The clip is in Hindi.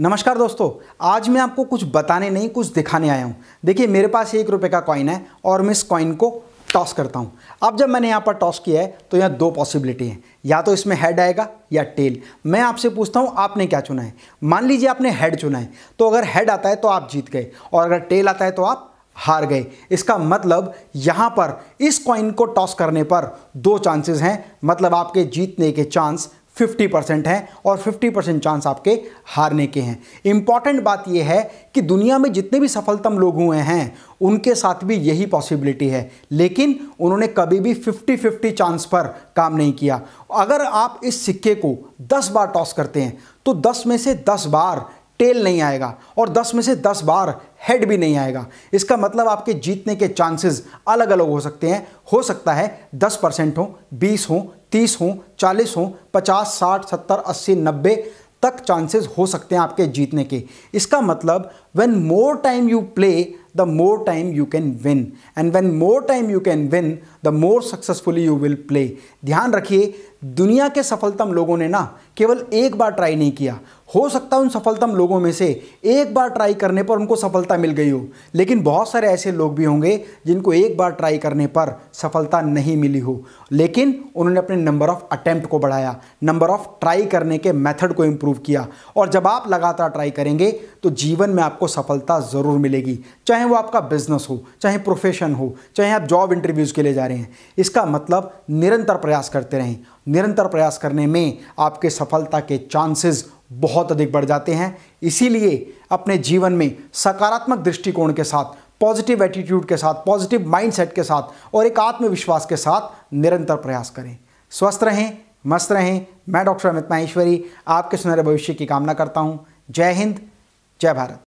नमस्कार दोस्तों आज मैं आपको कुछ बताने नहीं कुछ दिखाने आया हूँ देखिए मेरे पास एक रुपये का कॉइन है और मैं इस कॉइन को टॉस करता हूँ अब जब मैंने यहाँ पर टॉस किया है तो यहाँ दो पॉसिबिलिटी हैं या तो इसमें हेड आएगा या टेल मैं आपसे पूछता हूँ आपने क्या चुना है मान लीजिए आपने हेड चुना है तो अगर हेड आता है तो आप जीत गए और अगर टेल आता है तो आप हार गए इसका मतलब यहाँ पर इस कॉइन को टॉस करने पर दो चांसेस हैं मतलब आपके जीतने के चांस 50 परसेंट हैं और 50 परसेंट चांस आपके हारने के हैं इम्पॉर्टेंट बात यह है कि दुनिया में जितने भी सफलतम लोग हुए हैं उनके साथ भी यही पॉसिबिलिटी है लेकिन उन्होंने कभी भी 50 50 चांस पर काम नहीं किया अगर आप इस सिक्के को 10 बार टॉस करते हैं तो 10 में से 10 बार टेल नहीं आएगा और 10 में से 10 बार हेड भी नहीं आएगा इसका मतलब आपके जीतने के चांसेस अलग अलग हो सकते हैं हो सकता है 10 परसेंट हो 20 हो तीस हों चालीस हों पचास साठ सत्तर अस्सी नब्बे तक चांसेस हो सकते हैं आपके जीतने के इसका मतलब when more time you play the more time you can win and when more time you can win the more successfully you will play ध्यान रखिए दुनिया के सफलतम लोगों ने ना केवल एक बार ट्राई नहीं किया हो सकता उन सफलतम लोगों में से एक बार ट्राई करने पर उनको सफलता मिल गई हो लेकिन बहुत सारे ऐसे लोग भी होंगे जिनको एक बार ट्राई करने पर सफलता नहीं मिली हो लेकिन उन्होंने अपने नंबर ऑफ़ अटैम्प्ट को बढ़ाया नंबर ऑफ़ ट्राई करने के मेथड को इम्प्रूव किया और जब आप लगातार ट्राई करेंगे तो जीवन में आपको सफलता ज़रूर मिलेगी चाहे वो आपका बिजनेस हो चाहे प्रोफेशन हो चाहे आप जॉब इंटरव्यूज़ के लिए जा रहे हैं इसका मतलब निरंतर प्रयास करते रहें निरंतर प्रयास करने में आपके सफलता के चांसेस बहुत अधिक बढ़ जाते हैं इसीलिए अपने जीवन में सकारात्मक दृष्टिकोण के साथ पॉजिटिव एटीट्यूड के साथ पॉजिटिव माइंडसेट के साथ और एक आत्मविश्वास के साथ निरंतर प्रयास करें स्वस्थ रहें मस्त रहें मैं डॉक्टर अमित माहेश्वरी आपके सुनहरे भविष्य की कामना करता हूँ जय हिंद जय भारत